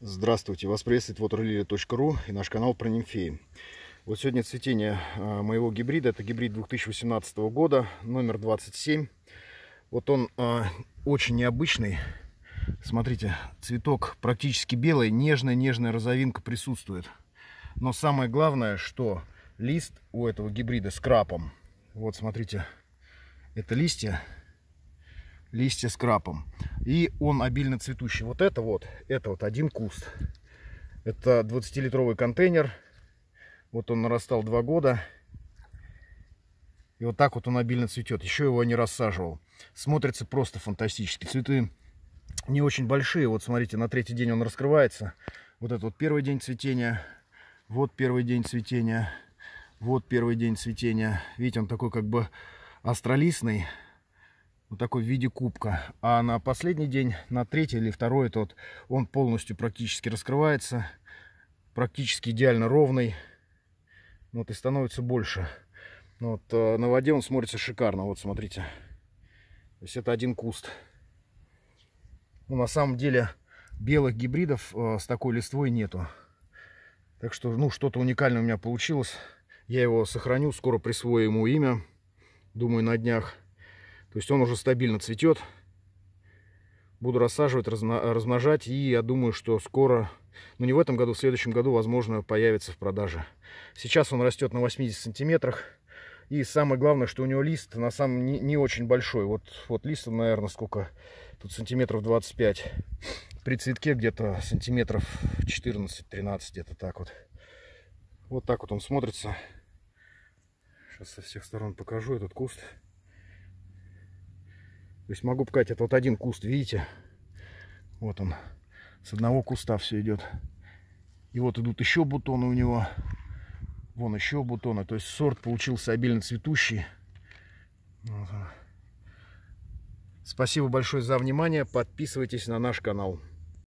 Здравствуйте, вас приветствует waterlilia.ru и наш канал про нимфеи. Вот сегодня цветение а, моего гибрида, это гибрид 2018 года, номер 27. Вот он э, очень необычный. Смотрите, цветок практически белый, нежная-нежная розовинка присутствует. Но самое главное, что лист у этого гибрида с крапом. Вот, смотрите, это листья, листья с крапом. И он обильно цветущий. Вот это вот, это вот один куст. Это 20-литровый контейнер. Вот он нарастал два года. И вот так вот он обильно цветет. Еще его не рассаживал. Смотрится просто фантастически. Цветы не очень большие. Вот смотрите, на третий день он раскрывается. Вот это вот первый день цветения. Вот первый день цветения. Вот первый день цветения. Видите, он такой как бы астролистный вот такой в виде кубка. А на последний день, на третий или второй тот, он полностью практически раскрывается, практически идеально ровный, вот и становится больше. Вот э, на воде он смотрится шикарно, вот смотрите. То есть это один куст. Ну, на самом деле белых гибридов э, с такой листвой нету. Так что, ну, что-то уникальное у меня получилось. Я его сохраню, скоро присвою ему имя, думаю, на днях. То есть он уже стабильно цветет. Буду рассаживать, разно, размножать. И я думаю, что скоро, ну не в этом году, в следующем году, возможно, появится в продаже. Сейчас он растет на 80 сантиметрах. И самое главное, что у него лист на самом не, не очень большой. Вот, вот лист, наверное, сколько? Тут сантиметров 25. При цветке где-то сантиметров 14-13, где-то так вот. Вот так вот он смотрится. Сейчас со всех сторон покажу этот куст. То есть могу пкать это вот один куст, видите? Вот он. С одного куста все идет. И вот идут еще бутоны у него. Вон еще бутоны. То есть сорт получился обильно цветущий. Вот Спасибо большое за внимание. Подписывайтесь на наш канал.